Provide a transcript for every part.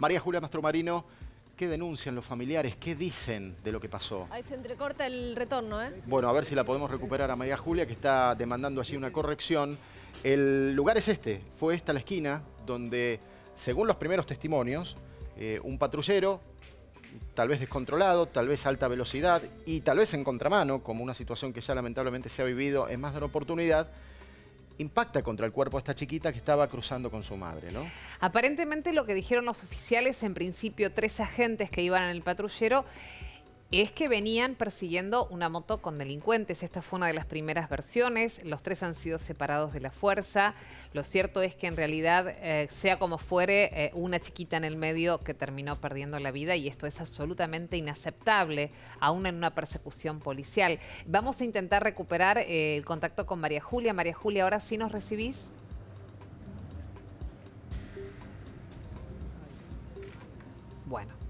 María Julia Mastromarino, ¿qué denuncian los familiares? ¿Qué dicen de lo que pasó? Ahí se entrecorta el retorno, ¿eh? Bueno, a ver si la podemos recuperar a María Julia, que está demandando allí una corrección. El lugar es este, fue esta la esquina, donde, según los primeros testimonios, eh, un patrullero, tal vez descontrolado, tal vez a alta velocidad y tal vez en contramano, como una situación que ya lamentablemente se ha vivido en más de una oportunidad, impacta contra el cuerpo de esta chiquita que estaba cruzando con su madre, ¿no? Aparentemente lo que dijeron los oficiales, en principio tres agentes que iban en el patrullero, es que venían persiguiendo una moto con delincuentes. Esta fue una de las primeras versiones. Los tres han sido separados de la fuerza. Lo cierto es que en realidad, eh, sea como fuere, eh, una chiquita en el medio que terminó perdiendo la vida y esto es absolutamente inaceptable, aún en una persecución policial. Vamos a intentar recuperar eh, el contacto con María Julia. María Julia, ahora sí nos recibís.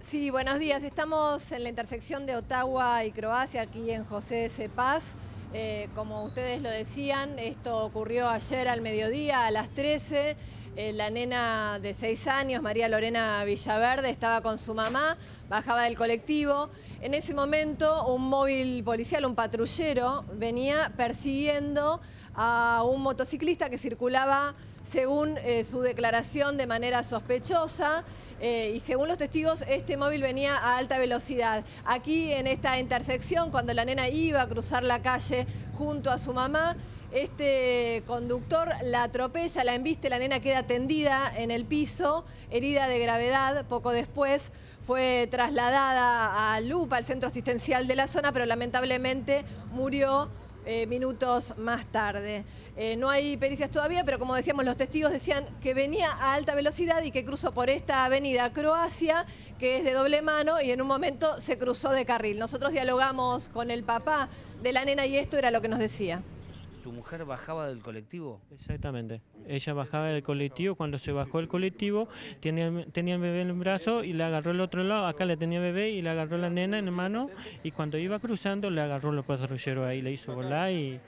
Sí, buenos días. Estamos en la intersección de Ottawa y Croacia, aquí en José C. Paz. Eh, como ustedes lo decían, esto ocurrió ayer al mediodía a las 13. Eh, la nena de seis años, María Lorena Villaverde, estaba con su mamá, bajaba del colectivo. En ese momento, un móvil policial, un patrullero, venía persiguiendo a un motociclista que circulaba, según eh, su declaración, de manera sospechosa. Eh, y según los testigos, este móvil venía a alta velocidad. Aquí, en esta intersección, cuando la nena iba a cruzar la calle junto a su mamá, este conductor la atropella, la embiste, la nena queda tendida en el piso, herida de gravedad. Poco después fue trasladada a Lupa, al centro asistencial de la zona, pero lamentablemente murió eh, minutos más tarde. Eh, no hay pericias todavía, pero como decíamos, los testigos decían que venía a alta velocidad y que cruzó por esta avenida Croacia, que es de doble mano, y en un momento se cruzó de carril. Nosotros dialogamos con el papá de la nena y esto era lo que nos decía. ¿Tu mujer bajaba del colectivo? Exactamente. Ella bajaba del colectivo. Cuando se bajó del colectivo, tenía, tenía el bebé en el brazo y le agarró el otro lado. Acá le tenía bebé y le agarró la nena en la mano. Y cuando iba cruzando, le agarró los patrulleros ahí, le hizo volar. Y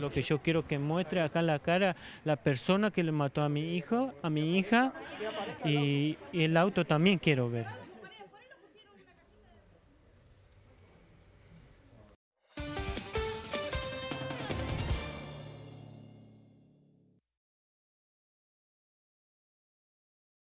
lo que yo quiero que muestre acá en la cara la persona que le mató a mi hijo, a mi hija. y el auto también quiero ver.